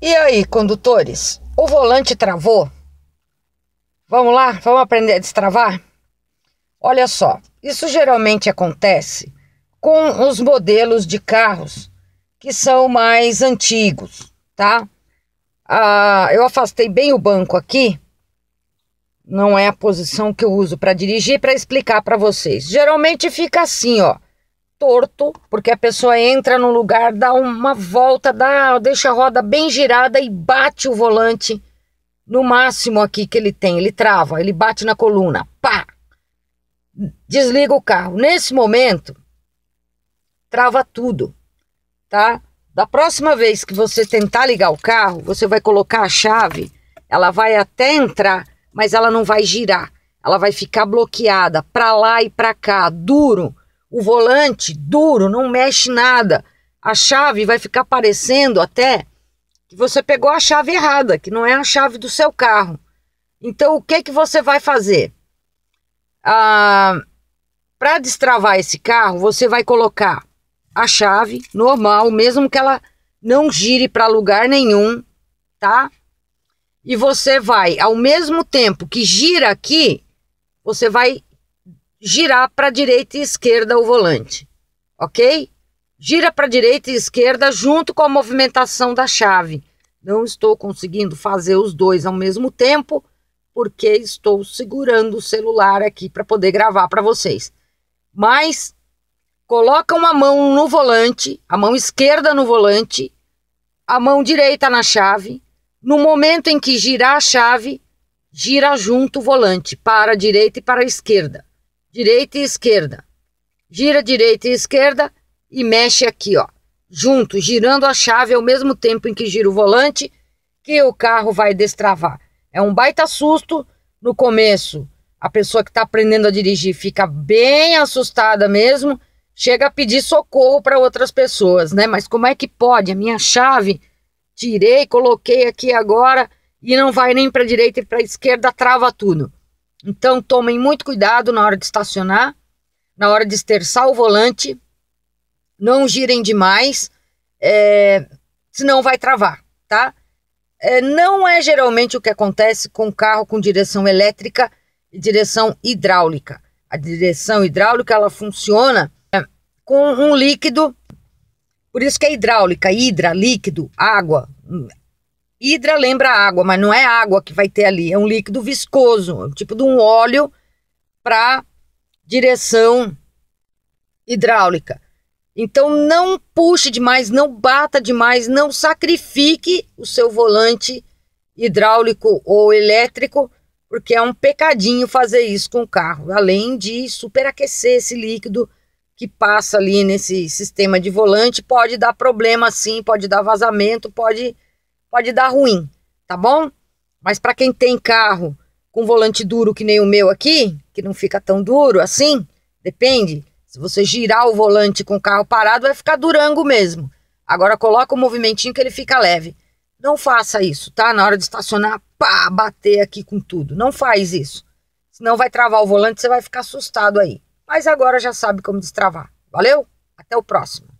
E aí, condutores? O volante travou? Vamos lá? Vamos aprender a destravar? Olha só, isso geralmente acontece com os modelos de carros que são mais antigos, tá? Ah, eu afastei bem o banco aqui, não é a posição que eu uso para dirigir para explicar para vocês. Geralmente fica assim, ó torto, porque a pessoa entra no lugar, dá uma volta, dá, deixa a roda bem girada e bate o volante no máximo aqui que ele tem. Ele trava, ele bate na coluna, pá! Desliga o carro. Nesse momento, trava tudo, tá? Da próxima vez que você tentar ligar o carro, você vai colocar a chave, ela vai até entrar, mas ela não vai girar. Ela vai ficar bloqueada para lá e para cá, duro o volante duro, não mexe nada. A chave vai ficar parecendo até que você pegou a chave errada, que não é a chave do seu carro. Então, o que que você vai fazer? Ah, Para destravar esse carro, você vai colocar a chave normal, mesmo que ela não gire para lugar nenhum, tá? E você vai, ao mesmo tempo que gira aqui, você vai girar para direita e esquerda o volante, ok? Gira para direita e esquerda junto com a movimentação da chave. Não estou conseguindo fazer os dois ao mesmo tempo porque estou segurando o celular aqui para poder gravar para vocês. Mas coloca uma mão no volante, a mão esquerda no volante, a mão direita na chave. No momento em que girar a chave, gira junto o volante, para a direita e para a esquerda direita e esquerda. Gira direita e esquerda e mexe aqui, ó, junto, girando a chave ao mesmo tempo em que gira o volante, que o carro vai destravar. É um baita susto no começo. A pessoa que está aprendendo a dirigir fica bem assustada mesmo, chega a pedir socorro para outras pessoas, né? Mas como é que pode? A minha chave tirei, coloquei aqui agora e não vai nem para direita e para esquerda, trava tudo. Então tomem muito cuidado na hora de estacionar, na hora de esterçar o volante, não girem demais, é, senão vai travar, tá? É, não é geralmente o que acontece com carro com direção elétrica e direção hidráulica. A direção hidráulica ela funciona é, com um líquido, por isso que é hidráulica, hidra, líquido, água, Hidra lembra água, mas não é água que vai ter ali, é um líquido viscoso, tipo de um óleo para direção hidráulica. Então não puxe demais, não bata demais, não sacrifique o seu volante hidráulico ou elétrico, porque é um pecadinho fazer isso com o carro, além de superaquecer esse líquido que passa ali nesse sistema de volante, pode dar problema sim, pode dar vazamento, pode pode dar ruim, tá bom? Mas para quem tem carro com volante duro que nem o meu aqui, que não fica tão duro assim, depende. Se você girar o volante com o carro parado, vai ficar durango mesmo. Agora coloca o movimentinho que ele fica leve. Não faça isso, tá? Na hora de estacionar, pá, bater aqui com tudo. Não faz isso. Senão vai travar o volante, você vai ficar assustado aí. Mas agora já sabe como destravar. Valeu? Até o próximo.